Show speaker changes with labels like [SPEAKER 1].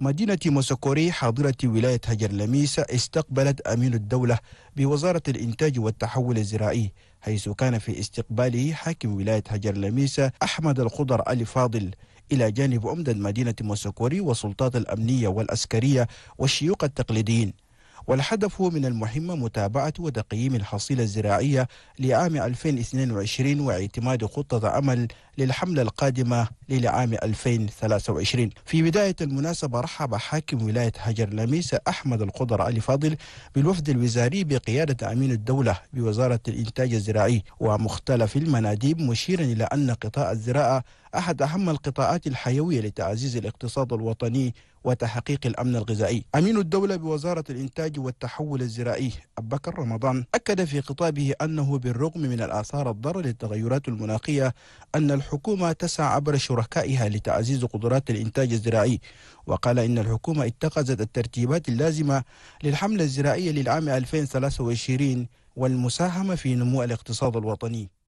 [SPEAKER 1] مدينة موسكوري حاضرة ولاية هجر لميسة استقبلت أمين الدولة بوزارة الإنتاج والتحول الزراعي حيث كان في استقباله حاكم ولاية هجر لميسة أحمد الخضر ألي فاضل إلى جانب عمدة مدينة موسكوري والسلطات الأمنية والعسكرية والشيوخ التقليديين والهدف من المهمة متابعة وتقييم الحصيلة الزراعية لعام 2022 واعتماد خطة عمل للحملة القادمة للعام 2023 في بداية المناسبة رحب حاكم ولاية هجر لميس أحمد القدر علي فاضل بالوفد الوزاري بقيادة أمين الدولة بوزارة الإنتاج الزراعي ومختلف المناديب مشيرا إلى أن قطاع الزراعة أحد أهم القطاعات الحيوية لتعزيز الاقتصاد الوطني وتحقيق الأمن الغذائي أمين الدولة بوزارة الإنتاج والتحول الزراعي أبو بكر رمضان أكد في خطابه أنه بالرغم من الآثار الضارة للتغيرات المناخية أن الحكومة تسعى عبر شركائها لتعزيز قدرات الإنتاج الزراعي وقال إن الحكومة اتخذت الترتيبات اللازمة للحملة الزراعية للعام 2023 والمساهمة في نمو الاقتصاد الوطني